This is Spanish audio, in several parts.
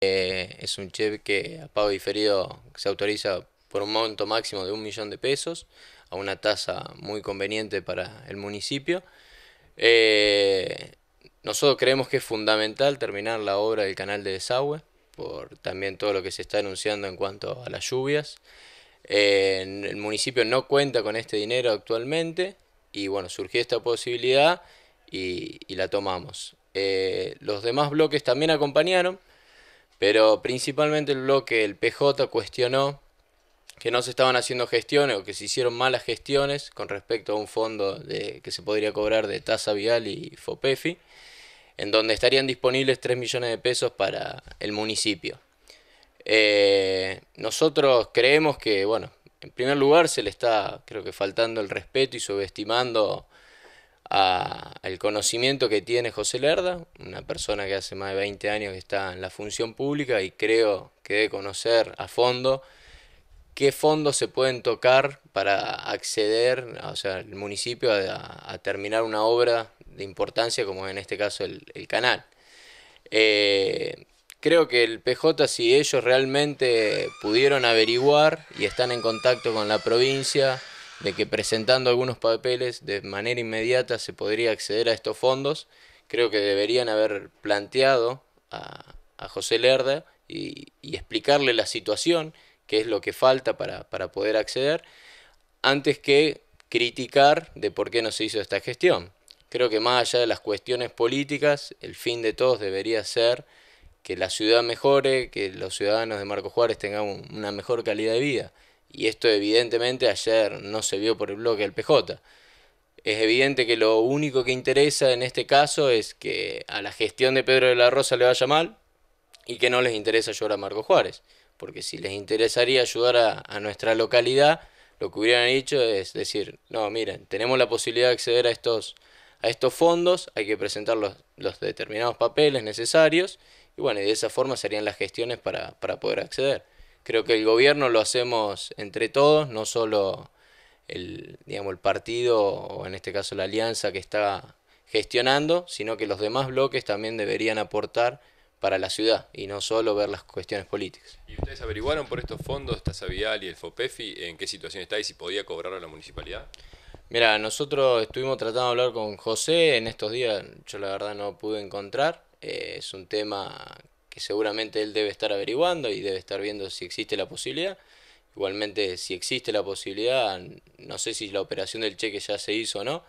Eh, es un cheque a pago diferido se autoriza por un monto máximo de un millón de pesos a una tasa muy conveniente para el municipio. Eh, nosotros creemos que es fundamental terminar la obra del canal de desagüe por también todo lo que se está anunciando en cuanto a las lluvias. Eh, el municipio no cuenta con este dinero actualmente y bueno, surgió esta posibilidad y, la tomamos. los demás bloques también acompañaron. Pero principalmente lo que el PJ cuestionó que no se estaban haciendo gestiones o que se hicieron malas gestiones con respecto a un fondo de, que se podría cobrar de tasa vial y FOPEFI, en donde estarían disponibles 3 millones de pesos para el municipio. Eh, nosotros creemos que, bueno, en primer lugar se le está, creo que, faltando el respeto y subestimando al conocimiento que tiene José Lerda, una persona que hace más de 20 años que está en la función pública y creo que debe conocer a fondo qué fondos se pueden tocar para acceder, o sea, el municipio a, terminar una obra de importancia como en este caso el, canal. Eh, creo que el PJ, si ellos realmente pudieron averiguar y están en contacto con la provincia, de que presentando algunos papeles de manera inmediata se podría acceder a estos fondos. Creo que deberían haber planteado a, José Lerda y, explicarle la situación, qué es lo que falta para, para poder acceder, antes que criticar de por qué no se hizo esta gestión. Creo que más allá de las cuestiones políticas, el fin de todos debería ser que la ciudad mejore, que los ciudadanos de Marco Juárez tengan una mejor calidad de vida y esto evidentemente ayer no se vio por el bloque del PJ. Es evidente que lo único que interesa en este caso es que a la gestión de Pedro de la Rosa le vaya mal y que no les interesa ayudar a Marco Juárez, porque si les interesaría ayudar a, nuestra localidad, lo que hubieran dicho es decir, no, miren, tenemos la posibilidad de acceder a estos, a estos fondos, hay que presentar los, determinados papeles necesarios y bueno, y de esa forma serían las gestiones para poder acceder. Creo que el gobierno lo hacemos entre todos, no solo el, digamos, el partido o en este caso la alianza que está gestionando, sino que los demás bloques también deberían aportar para la ciudad y no solo ver las cuestiones políticas. ¿Y ustedes averiguaron por estos fondos, Tasavial y el FOPEFI, en qué situación está y si podía cobrarlo la municipalidad? Mira, nosotros estuvimos tratando de hablar con José en estos días, yo la verdad no pude encontrar, eh, es un tema que seguramente él debe estar averiguando y debe estar viendo si existe la posibilidad. Igualmente, si existe la posibilidad, no sé si la operación del cheque ya se hizo o no.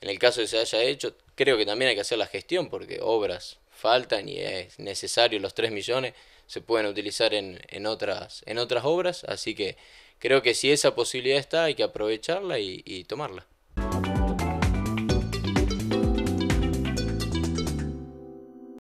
En el caso de que se haya hecho, creo que también hay que hacer la gestión porque obras faltan y es necesario los 3 millones se pueden utilizar en, en, otras, en otras obras. Así que creo que si esa posibilidad está, hay que aprovecharla y tomarla.